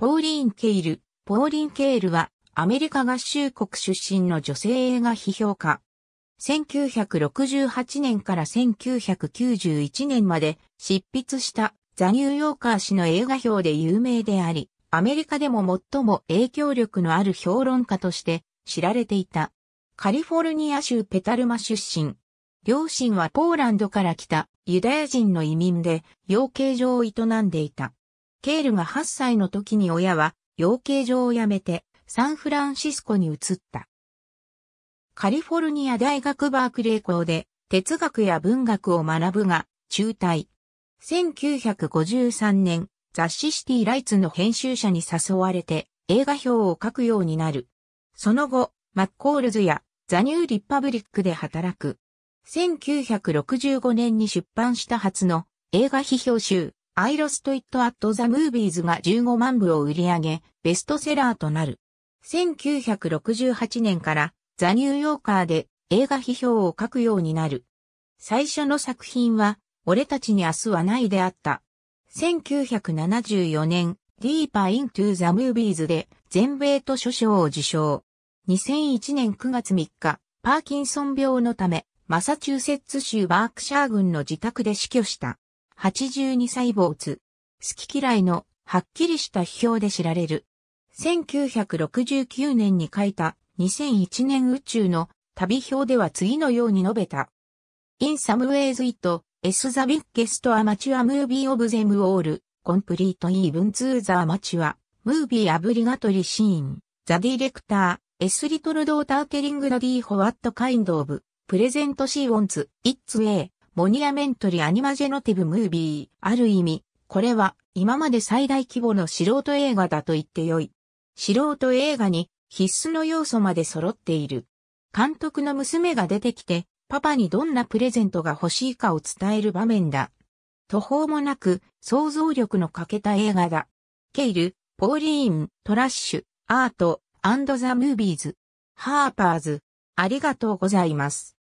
ポーリーン・ケイル。ポーリン・ケイルは、アメリカ合衆国出身の女性映画批評家。1968年から1991年まで執筆したザ・ニューヨーカー氏の映画表で有名であり、アメリカでも最も影響力のある評論家として知られていた。カリフォルニア州ペタルマ出身。両親はポーランドから来たユダヤ人の移民で養鶏場を営んでいた。ケールが8歳の時に親は養鶏場を辞めてサンフランシスコに移った。カリフォルニア大学バークレー校で哲学や文学を学ぶが中退。1953年雑誌シティライツの編集者に誘われて映画表を書くようになる。その後、マッコールズやザニューリパブリックで働く。1965年に出版した初の映画批評集、I lost it at the movies が15万部を売り上げ、ベストセラーとなる。1968年からザ・ニューヨーカーで映画批評を書くようになる。最初の作品は、俺たちに明日はないであった。1974年、Deeper into the Movies で全米図書賞を受賞。2001年9月3日、パーキンソン病のため、マサチューセッツ州バークシャー郡の自宅で死去した。82歳没。好き嫌いのはっきりした批評で知られる。1969年に書いた2001年宇宙の旅表では次のように述べた。In some ways it is the biggest amateur movie of them all, complete even to the amateur movie obligatory scene. The director is little daughter telling daddy what kind of present she wants. It's a モニュメントリアニマジェノティブムービー。ある意味、これは今まで最大規模の素人映画だと言ってよい。素人映画に必須の要素まで揃っている。監督の娘が出てきて、パパにどんなプレゼントが欲しいかを伝える場面だ。途方もなく想像力の欠けた映画だ。ケイル、ポーリーン、トラッシュ、アート、アンドザ・ムービーズ、ハーパーズ、ありがとうございます。